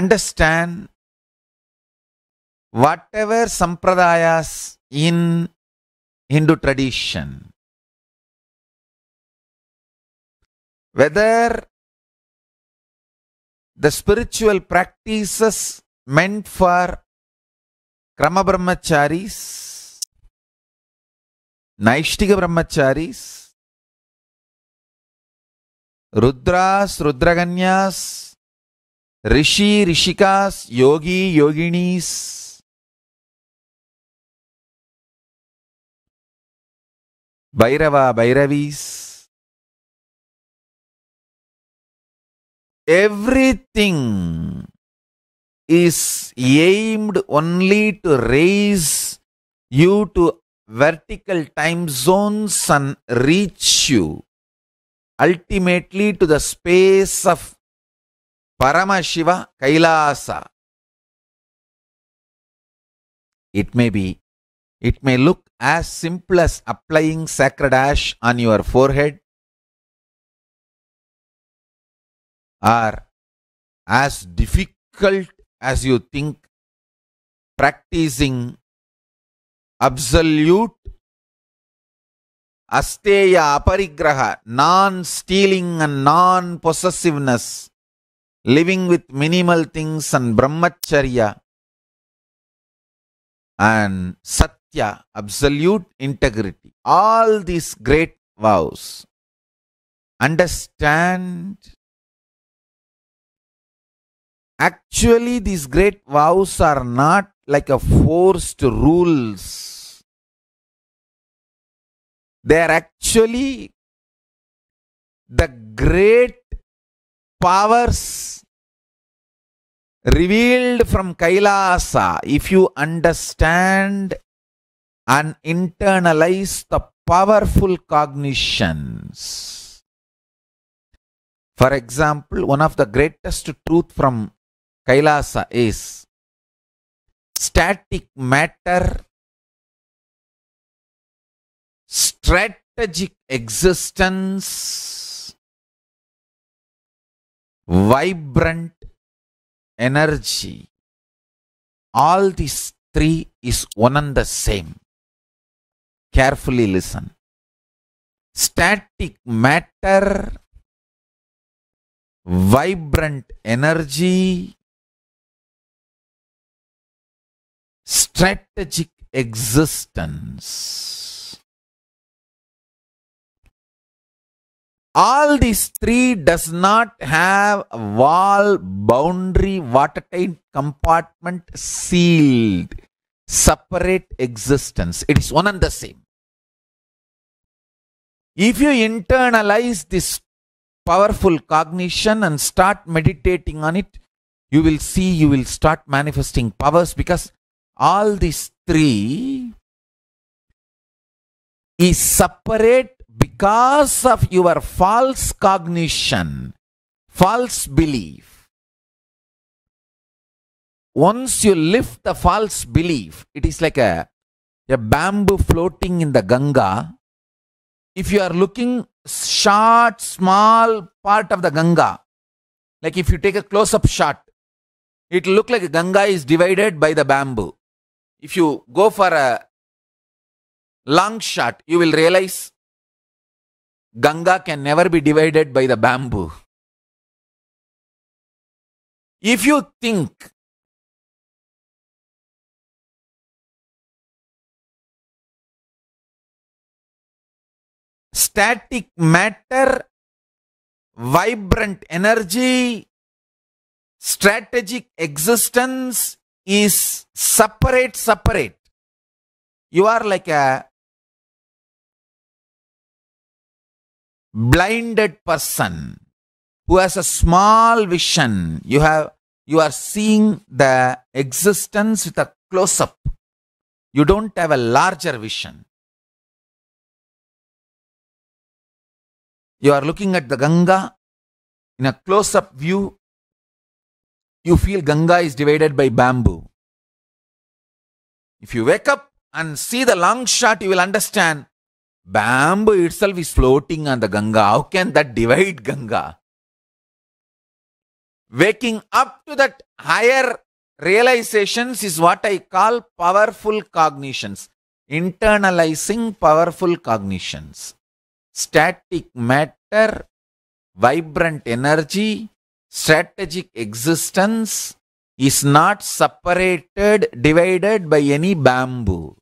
understand whatever sampradayas in Hindu tradition, whether the spiritual practices meant for Krama Brahmacharis, Naishtika Brahmacharis, Rudras, Rudraganyas, rishi rishikas yogi yoginis Bhairava Bhairavis everything is aimed only to raise you to vertical time zones and reach you ultimately to the space of Paramashiva Kailasa. It may be, it may look as simple as applying sacred ash on your forehead or as difficult as you think practicing absolute asteya aparigraha non stealing and non possessiveness living with minimal things and brahmacharya and satya, absolute integrity. All these great vows. Understand actually these great vows are not like a forced rules they are actually the great powers revealed from Kailasa, if you understand and internalize the powerful cognitions. For example, one of the greatest truth from Kailasa is static matter, strategic existence, vibrant energy. All these three is one and the same. Carefully listen. Static matter, vibrant energy, strategic existence. all these three does not have wall boundary watertight compartment sealed separate existence it is one and the same if you internalize this powerful cognition and start meditating on it you will see you will start manifesting powers because all these three is separate because of your false cognition, false belief. Once you lift the false belief, it is like a, a bamboo floating in the Ganga. If you are looking short, small part of the Ganga, like if you take a close-up shot, it will look like Ganga is divided by the bamboo. If you go for a long shot, you will realize Ganga can never be divided by the bamboo. If you think static matter, vibrant energy, strategic existence is separate, separate. You are like a blinded person who has a small vision, you have you are seeing the existence with a close up. You don't have a larger vision. You are looking at the Ganga in a close up view. You feel Ganga is divided by bamboo. If you wake up and see the long shot, you will understand Bamboo itself is floating on the Ganga. How can that divide Ganga? Waking up to that higher realizations is what I call powerful cognitions, internalizing powerful cognitions. Static matter, vibrant energy, strategic existence is not separated, divided by any bamboo.